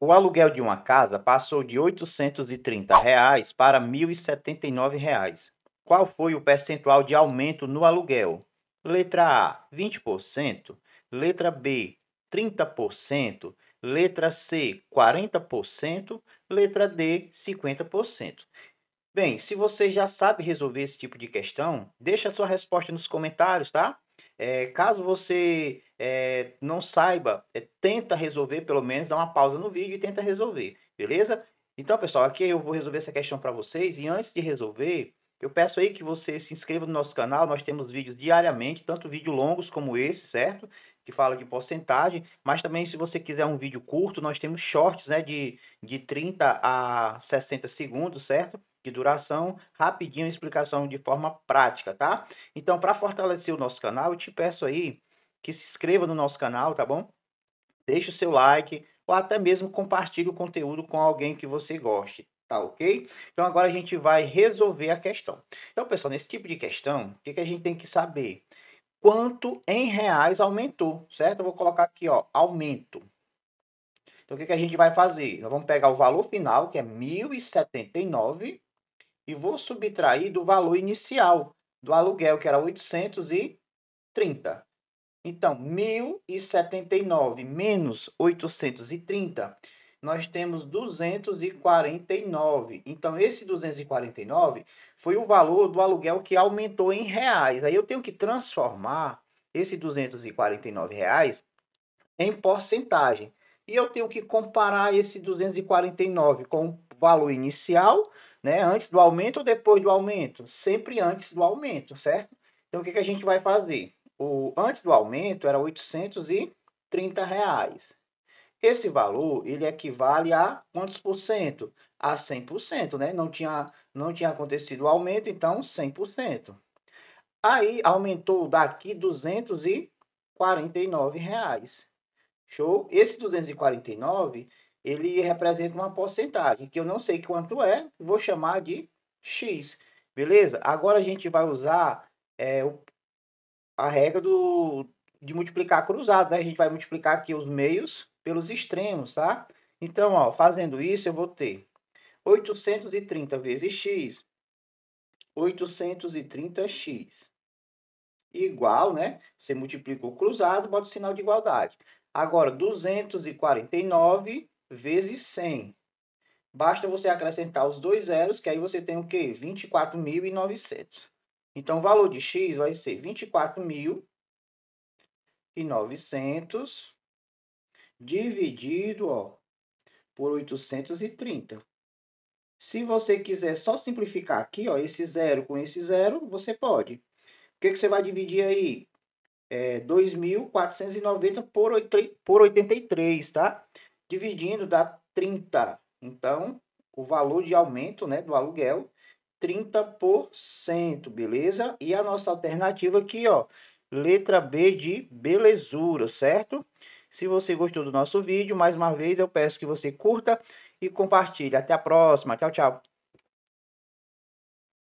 O aluguel de uma casa passou de R$ 830 reais para R$ 1.079. Reais. Qual foi o percentual de aumento no aluguel? Letra A, 20%, letra B, 30%, letra C, 40%, letra D, 50%. Bem, se você já sabe resolver esse tipo de questão, deixa a sua resposta nos comentários, tá? É, caso você é, não saiba, é, tenta resolver, pelo menos dá uma pausa no vídeo e tenta resolver, beleza? Então, pessoal, aqui eu vou resolver essa questão para vocês. E antes de resolver, eu peço aí que você se inscreva no nosso canal. Nós temos vídeos diariamente, tanto vídeos longos como esse, certo? Que fala de porcentagem. Mas também, se você quiser um vídeo curto, nós temos shorts, né? De, de 30 a 60 segundos, certo? de duração, rapidinho explicação de forma prática, tá? Então, para fortalecer o nosso canal, eu te peço aí que se inscreva no nosso canal, tá bom? Deixe o seu like ou até mesmo compartilhe o conteúdo com alguém que você goste, Tá ok? Então agora a gente vai resolver a questão. Então, pessoal, nesse tipo de questão, o que, que a gente tem que saber? Quanto em reais aumentou, certo? Eu vou colocar aqui, ó, aumento. Então, o que, que a gente vai fazer? Nós vamos pegar o valor final, que é 1.079, e vou subtrair do valor inicial do aluguel, que era 830. Então, 1079 menos 830, nós temos 249. Então, esse 249 foi o valor do aluguel que aumentou em reais. Aí eu tenho que transformar esse 249 reais em porcentagem. E eu tenho que comparar esse 249 com o valor inicial né? Antes do aumento ou depois do aumento? Sempre antes do aumento, certo? Então, o que, que a gente vai fazer? O, antes do aumento era 830 reais. Esse valor, ele equivale a quantos por cento? A 100%, né? Não tinha, não tinha acontecido o aumento, então 100%. Aí, aumentou daqui 249 reais. Show? Esse 249 ele representa uma porcentagem, que eu não sei quanto é, vou chamar de X. Beleza? Agora a gente vai usar é, a regra do, de multiplicar cruzado, né? A gente vai multiplicar aqui os meios pelos extremos, tá? Então, ó, fazendo isso, eu vou ter 830 vezes x, 830x, igual, né? Você multiplica o cruzado, bota o sinal de igualdade. Agora, 249 vezes 100. Basta você acrescentar os dois zeros, que aí você tem o quê? 24.900. Então, o valor de x vai ser 24.900 dividido ó, por 830. Se você quiser só simplificar aqui, ó, esse zero com esse zero, você pode. O que, que você vai dividir aí? É 2.490 por, por 83, tá? Dividindo dá 30. Então, o valor de aumento né, do aluguel, 30%, beleza? E a nossa alternativa aqui, ó, letra B de belezura, certo? Se você gostou do nosso vídeo, mais uma vez eu peço que você curta e compartilhe. Até a próxima. Tchau, tchau.